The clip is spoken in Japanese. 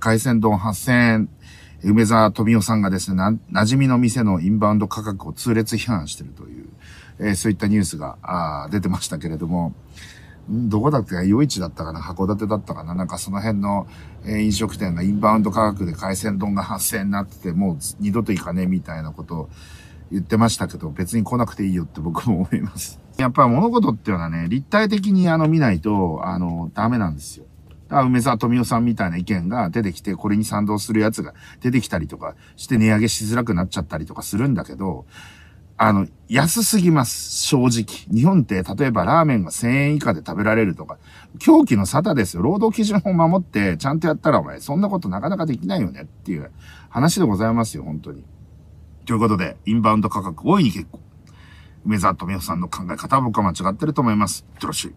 海鮮丼8000円、梅沢富美男さんがですね、な、馴染みの店のインバウンド価格を痛烈批判してるという、えー、そういったニュースが、あ出てましたけれども、どこだっけ余市だったかな、函館だったかな、なんかその辺の、えー、飲食店がインバウンド価格で海鮮丼が8000円になってて、もう二度と行かねえみたいなことを言ってましたけど、別に来なくていいよって僕も思います。やっぱり物事っていうのはね、立体的にあの見ないと、あの、ダメなんですよ。あ梅沢富美男さんみたいな意見が出てきて、これに賛同するやつが出てきたりとかして値上げしづらくなっちゃったりとかするんだけど、あの、安すぎます、正直。日本って、例えばラーメンが1000円以下で食べられるとか、狂気の沙汰ですよ。労働基準を守って、ちゃんとやったらお前、そんなことなかなかできないよねっていう話でございますよ、本当に。ということで、インバウンド価格大いに結構。梅沢富美男さんの考え方は僕は間違ってると思います。よろしい。